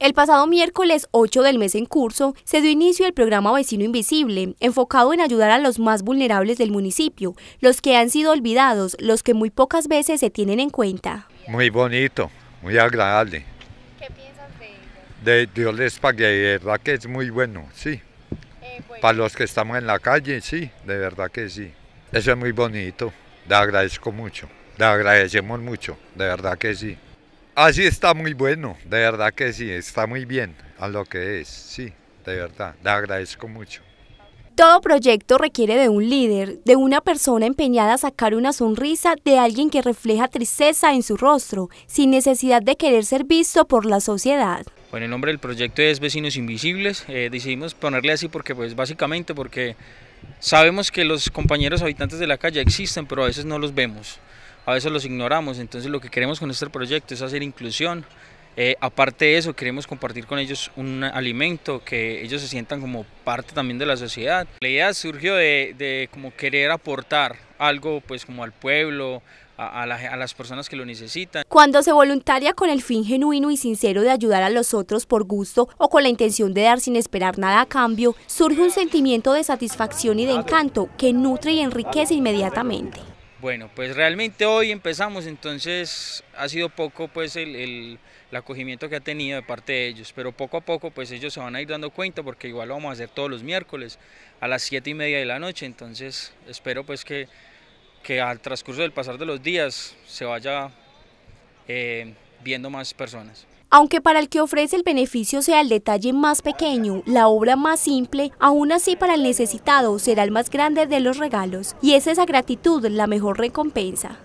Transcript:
El pasado miércoles 8 del mes en curso se dio inicio el programa Vecino Invisible, enfocado en ayudar a los más vulnerables del municipio, los que han sido olvidados, los que muy pocas veces se tienen en cuenta. Muy bonito, muy agradable. ¿Qué piensas de ello? De Dios les pague, de verdad que es muy bueno, sí. Eh, Para los que estamos en la calle, sí, de verdad que sí. Eso es muy bonito, le agradezco mucho, le agradecemos mucho, de verdad que sí. Así está muy bueno, de verdad que sí, está muy bien a lo que es, sí, de verdad, le agradezco mucho. Todo proyecto requiere de un líder, de una persona empeñada a sacar una sonrisa de alguien que refleja tristeza en su rostro, sin necesidad de querer ser visto por la sociedad. Bueno, el nombre del proyecto es Vecinos Invisibles, eh, decidimos ponerle así porque pues básicamente porque sabemos que los compañeros habitantes de la calle existen, pero a veces no los vemos a veces los ignoramos. Entonces lo que queremos con este proyecto es hacer inclusión. Eh, aparte de eso, queremos compartir con ellos un alimento que ellos se sientan como parte también de la sociedad. La idea surgió de, como querer aportar algo pues como al pueblo, a, las personas que lo necesitan. Cuando se voluntaria con el fin genuino y sincero de ayudar a los otros por gusto o con la intención de dar sin esperar nada a cambio, surge un sentimiento de satisfacción y de encanto que nutre y enriquece inmediatamente. Bueno, pues realmente hoy empezamos, entonces ha sido poco pues el, acogimiento que ha tenido de parte de ellos, pero poco a poco pues ellos se van a ir dando cuenta porque igual lo vamos a hacer todos los miércoles a las siete y media de la noche, entonces espero pues que, al transcurso del pasar de los días se vaya eh, viendo más personas. Aunque para el que ofrece el beneficio sea el detalle más pequeño, la obra más simple, aún así para el necesitado será el más grande de los regalos, y es esa gratitud la mejor recompensa.